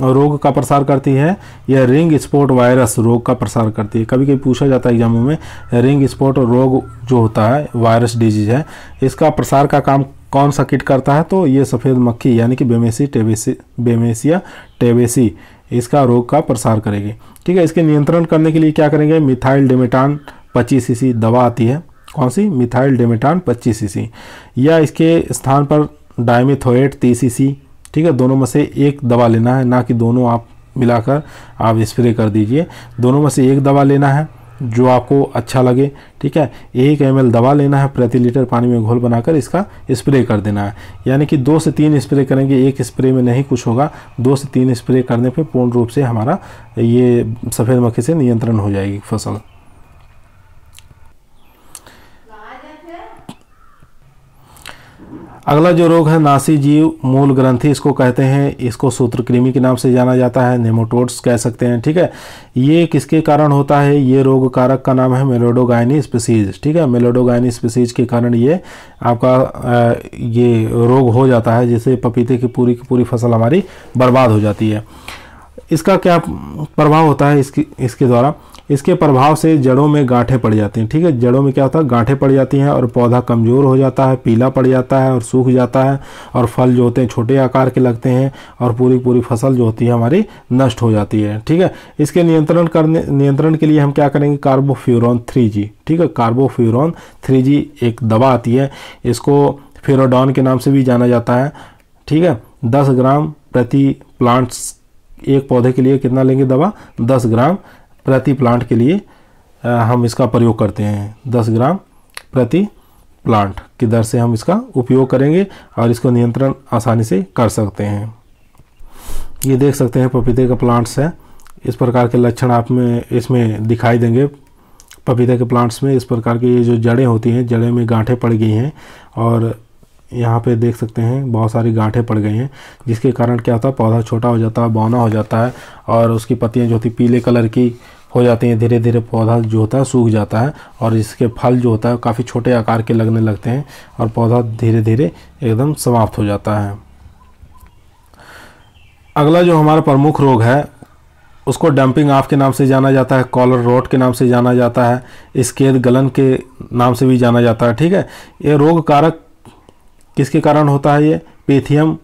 रोग का प्रसार करती है यह रिंग स्पोर्ट वायरस रोग का प्रसार करती है कभी कभी पूछा जाता है एग्जामों में रिंग स्पोर्ट रोग जो होता है वायरस डिजीज है इसका प्रसार का काम कौन सा किट करता है तो ये सफ़ेद मक्खी यानी कि बेमेसी टेबेसी बेमेसिया टेबेसी इसका रोग का प्रसार करेगी ठीक है इसके नियंत्रण करने के लिए क्या करेंगे मिथाइल डेमेटान पच्चीस सी दवा आती है कौन सी मिथाइल डेमेटान पच्चीस सी या इसके स्थान पर डायमिथोएट तीस सी ठीक है दोनों में से एक दवा लेना है ना कि दोनों आप मिलाकर आप स्प्रे कर दीजिए दोनों में से एक दवा लेना है जो आपको अच्छा लगे ठीक है एक एम दवा लेना है प्रति लीटर पानी में घोल बनाकर इसका स्प्रे कर देना है यानी कि दो से तीन स्प्रे करेंगे एक स्प्रे में नहीं कुछ होगा दो से तीन स्प्रे करने पे पूर्ण रूप से हमारा ये सफ़ेद मक्खी से नियंत्रण हो जाएगी फसल अगला जो रोग है नासी जीव मूल ग्रंथि इसको कहते हैं इसको सूत्रकृमि के नाम से जाना जाता है नेमोटोड्स कह सकते हैं ठीक है ये किसके कारण होता है ये रोग कारक का नाम है मेलोडोगाइनी स्पीसीज ठीक है मेलोडोगाइनी स्पीसीज के कारण ये आपका ये रोग हो जाता है जिससे पपीते की पूरी की पूरी फसल हमारी बर्बाद हो जाती है इसका क्या प्रभाव होता है इसकी इसके द्वारा इसके प्रभाव से जड़ों में गांठे पड़ जाती हैं ठीक है जड़ों में क्या होता है गांठे पड़ जाती हैं और पौधा कमज़ोर हो जाता है पीला पड़ जाता है और सूख जाता है और फल जो होते हैं छोटे आकार के लगते हैं और पूरी पूरी फसल जो होती है हमारी नष्ट हो जाती है ठीक है इसके नियंत्रण करने नियंत्रण के लिए हम क्या करेंगे कार्बोफ्यूरोन थ्री ठीक है कार्बोफ्यूरोन थ्री एक दवा आती है इसको फेरोडॉन के नाम से भी जाना जाता है ठीक है दस ग्राम प्रति प्लांट्स एक पौधे के लिए कितना लेंगे दवा दस ग्राम प्रति प्लांट के लिए हम इसका प्रयोग करते हैं दस ग्राम प्रति प्लांट की दर से हम इसका उपयोग करेंगे और इसको नियंत्रण आसानी से कर सकते हैं ये देख सकते हैं पपीते का प्लांट्स है इस प्रकार के लक्षण आप में इसमें दिखाई देंगे पपीते के प्लांट्स में इस प्रकार की ये जो जड़ें होती हैं जड़ें में गांठें पड़ गई हैं और यहाँ पे देख सकते हैं बहुत सारी गांठें पड़ गई हैं जिसके कारण क्या होता है पौधा छोटा हो जाता है बौना हो जाता है और उसकी पत्तियाँ जो होती पीले कलर की हो जाती हैं धीरे धीरे पौधा जो होता है सूख जाता है और इसके फल जो होता है काफ़ी छोटे आकार के लगने लगते हैं और पौधा धीरे धीरे एकदम समाप्त हो जाता है अगला जो हमारा प्रमुख रोग है उसको डंपिंग आफ के नाम से जाना जाता है कॉलर रोट के नाम से जाना जाता है स्केद गलन के नाम से भी जाना जाता है ठीक है ये रोग कारक किसके कारण होता है ये पेथियम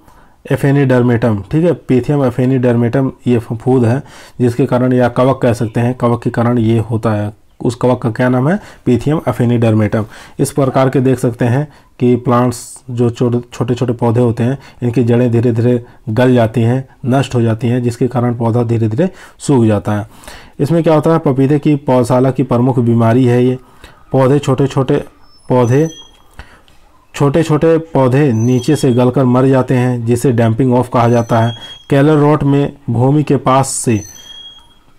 एफेनी डर्मेटम ठीक है पीथियम एफेनी डर्मेटम ये फूद है जिसके कारण या कवक कह सकते हैं कवक के कारण ये होता है उस कवक का क्या नाम है पीथियम एफेनी डर्मेटम इस प्रकार के देख सकते हैं कि प्लांट्स जो छोटे छोटे पौधे होते हैं इनकी जड़ें धीरे धीरे गल जाती हैं नष्ट हो जाती हैं जिसके कारण पौधा धीरे धीरे सूख जाता है इसमें क्या होता है पपीते की पौधशाला की प्रमुख बीमारी है ये पौधे छोटे छोटे पौधे छोटे छोटे पौधे नीचे से गलकर मर जाते हैं जिसे डैम्पिंग ऑफ कहा जाता है कैलर रोट में भूमि के पास से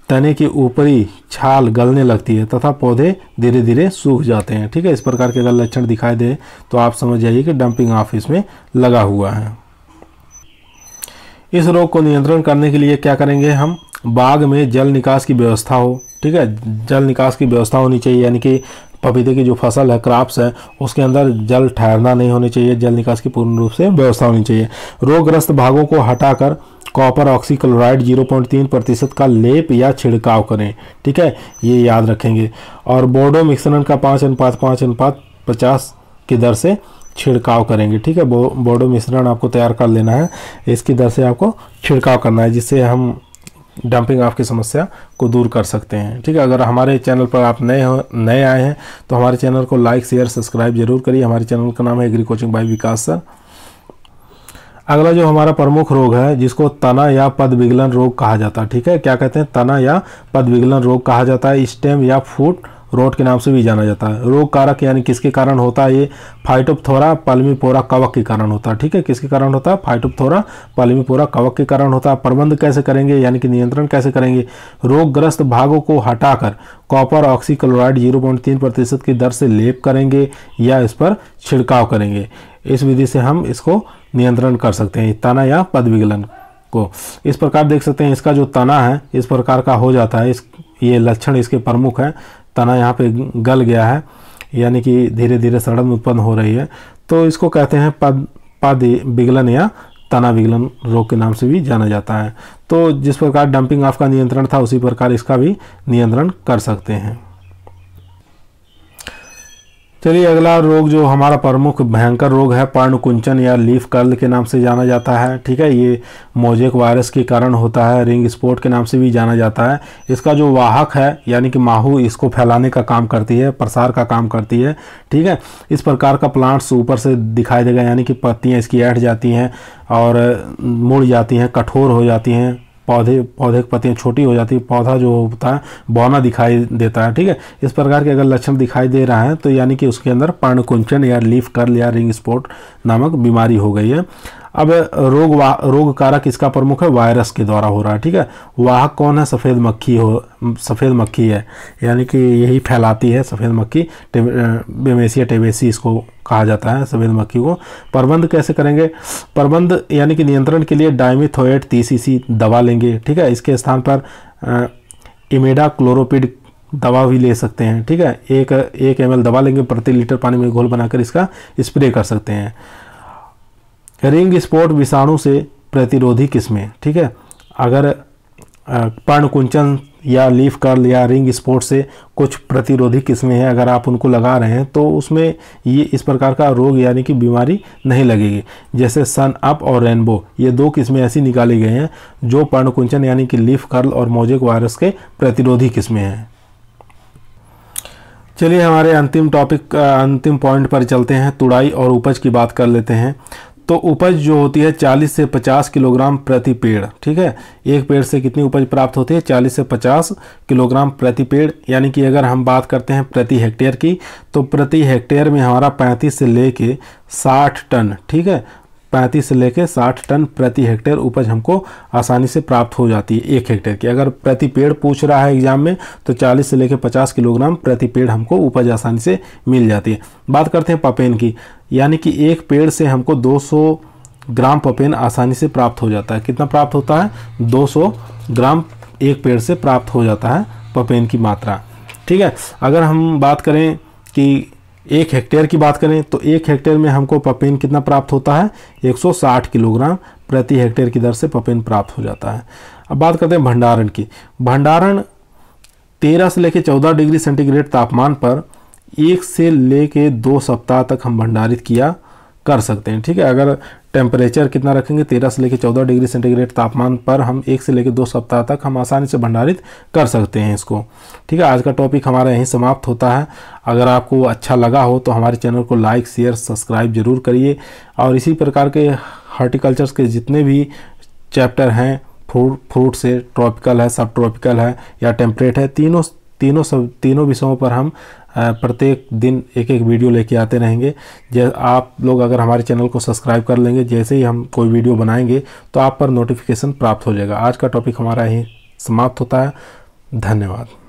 तने की ऊपरी छाल गलने लगती है तथा पौधे धीरे धीरे सूख जाते हैं ठीक है इस प्रकार के अगर लक्षण दिखाई दे तो आप समझ जाइए कि डंपिंग ऑफ इसमें लगा हुआ है इस रोग को नियंत्रण करने के लिए क्या करेंगे हम बाग में जल निकास की व्यवस्था हो ठीक है जल निकास की व्यवस्था होनी चाहिए यानी कि पपीते की जो फसल है क्रॉप्स है उसके अंदर जल ठहरना नहीं होनी चाहिए जल निकास की पूर्ण रूप से व्यवस्था होनी चाहिए रोगग्रस्त भागों को हटाकर कॉपर ऑक्सीक्लोराइड 0.3 प्रतिशत का लेप या छिड़काव करें ठीक है ये याद रखेंगे और बोर्डो मिश्रण का पाँच अनुपात पाँच अनुपात पचास की दर से छिड़काव करेंगे ठीक है बो, बोर्डो मिश्रण आपको तैयार कर लेना है इसकी दर से आपको छिड़काव करना है जिससे हम डंपिंग आपकी समस्या को दूर कर सकते हैं ठीक है अगर हमारे चैनल पर आप नए हो नए आए हैं तो हमारे चैनल को लाइक शेयर सब्सक्राइब जरूर करिए हमारे चैनल का नाम है agri coaching by Vikas sir अगला जो हमारा प्रमुख रोग है जिसको तना या पद विगलन रोग कहा जाता है ठीक है क्या कहते हैं तना या पद विगलन रोग कहा जाता है स्टेम या फूट रोट के नाम से भी जाना जाता है रोग कारक यानी किसके कारण होता है ये फाइटोपथोरा पलमीपोरा कवक के कारण होता है ठीक है किसके कारण होता है फाइटोपथोरा पलमीपोरा कवक के कारण होता है प्रबंध कैसे करेंगे यानी कि नियंत्रण कैसे करेंगे रोगग्रस्त भागों को हटाकर कॉपर ऑक्सीक्लोराइड जीरो पॉइंट तीन प्रतिशत की दर से लेप करेंगे या इस पर छिड़काव करेंगे इस विधि से हम इसको नियंत्रण कर सकते हैं तना या पद विगलन को इस प्रकार देख सकते हैं इसका जो तना है इस प्रकार का हो जाता है इस ये लक्षण इसके प्रमुख हैं तना यहाँ पे गल गया है यानी कि धीरे धीरे सड़न उत्पन्न हो रही है तो इसको कहते हैं पद पद विगलन या तना विगलन रोग के नाम से भी जाना जाता है तो जिस प्रकार डंपिंग ऑफ का नियंत्रण था उसी प्रकार इसका भी नियंत्रण कर सकते हैं चलिए अगला रोग जो हमारा प्रमुख भयंकर रोग है पर्ण कुंचन या लीफ कर्ल के नाम से जाना जाता है ठीक है ये मोजेक वायरस के कारण होता है रिंग स्पोर्ट के नाम से भी जाना जाता है इसका जो वाहक है यानी कि माहू इसको फैलाने का काम करती है प्रसार का काम करती है ठीक है इस प्रकार का प्लांट्स ऊपर से दिखाई देगा यानी कि पत्तियाँ इसकी ऐठ जाती हैं और मुड़ जाती हैं कठोर हो जाती हैं पौधे पौधे की पत्तियाँ छोटी हो जाती है पौधा जो होता है बौना दिखाई देता है ठीक है इस प्रकार के अगर लक्षण दिखाई दे रहा है तो यानी कि उसके अंदर पर्णकुंचन या लीफ कर्ल या रिंग स्पोर्ट नामक बीमारी हो गई है अब रोग रोग कारक इसका प्रमुख है वायरस के द्वारा हो रहा है ठीक है वाहक कौन है सफ़ेद मक्खी हो सफ़ेद मक्खी है यानी कि यही फैलाती है सफ़ेद मक्खी बेमेसिया टेबेसी इसको कहा जाता है सफ़ेद मक्खी को प्रबंध कैसे करेंगे प्रबंध यानी कि नियंत्रण के लिए डायमिथोएट सी दवा लेंगे ठीक है इसके स्थान पर इमेडा क्लोरोपिड दवा भी ले सकते हैं ठीक है एक एक एम दवा लेंगे प्रति लीटर पानी में घोल बनाकर इसका स्प्रे कर सकते हैं रिंग स्पोर्ट विषाणु से प्रतिरोधी किस्में ठीक है अगर पर्णकुंचन या लीफ कर्ल या रिंग स्पोर्ट से कुछ प्रतिरोधी किस्में हैं अगर आप उनको लगा रहे हैं तो उसमें ये इस प्रकार का रोग यानी कि बीमारी नहीं लगेगी जैसे सन अप और रेनबो ये दो किस्में ऐसी निकाली गई हैं जो पर्णकुंचन यानी कि लीफ कर्ल और मोजेक वायरस के प्रतिरोधी किस्में हैं चलिए हमारे अंतिम टॉपिक अंतिम पॉइंट पर चलते हैं तुड़ाई और उपज की बात कर लेते हैं तो उपज जो होती है 40 से 50 किलोग्राम प्रति पेड़ ठीक है एक पेड़ से कितनी उपज प्राप्त होती है 40 से 50 किलोग्राम प्रति पेड़ यानी कि अगर हम बात करते हैं प्रति हेक्टेयर की तो प्रति हेक्टेयर में हमारा 35 से ले कर साठ टन ठीक है पैंतीस से लेकर साठ टन प्रति हेक्टेयर उपज हमको आसानी से प्राप्त हो जाती है एक हेक्टेयर की अगर प्रति पेड़ पूछ रहा है एग्जाम में तो चालीस से लेकर पचास किलोग्राम प्रति पेड़ हमको उपज आसानी से मिल जाती है बात करते हैं पपेन की यानी कि एक पेड़ से हमको 200 ग्राम पपेन आसानी से प्राप्त हो जाता है कितना प्राप्त होता है दो ग्राम एक पेड़ से प्राप्त हो जाता है पपेन की मात्रा ठीक है अगर हम बात करें कि एक हेक्टेयर की बात करें तो एक हेक्टेयर में हमको पपेन कितना प्राप्त होता है 160 किलोग्राम प्रति हेक्टेयर की दर से पपेन प्राप्त हो जाता है अब बात करते हैं भंडारण की भंडारण 13 से लेकर 14 डिग्री सेंटीग्रेड तापमान पर एक से लेकर दो सप्ताह तक हम भंडारित किया कर सकते हैं ठीक है अगर टेम्परेचर कितना रखेंगे तेरह से लेकर चौदह डिग्री सेंटीग्रेड तापमान पर हम एक से लेकर दो सप्ताह तक हम आसानी से भंडारित कर सकते हैं इसको ठीक है आज का टॉपिक हमारा यहीं समाप्त होता है अगर आपको अच्छा लगा हो तो हमारे चैनल को लाइक शेयर सब्सक्राइब जरूर करिए और इसी प्रकार के हार्टिकल्चर्स के जितने भी चैप्टर हैं फ्रूट फ्रूट से ट्रॉपिकल है सब ट्रॉपिकल है या टेम्परेट है तीनों तीनों सब तीनों विषयों पर हम प्रत्येक दिन एक एक वीडियो लेके आते रहेंगे जैसे आप लोग अगर हमारे चैनल को सब्सक्राइब कर लेंगे जैसे ही हम कोई वीडियो बनाएंगे तो आप पर नोटिफिकेशन प्राप्त हो जाएगा आज का टॉपिक हमारा यहीं समाप्त होता है धन्यवाद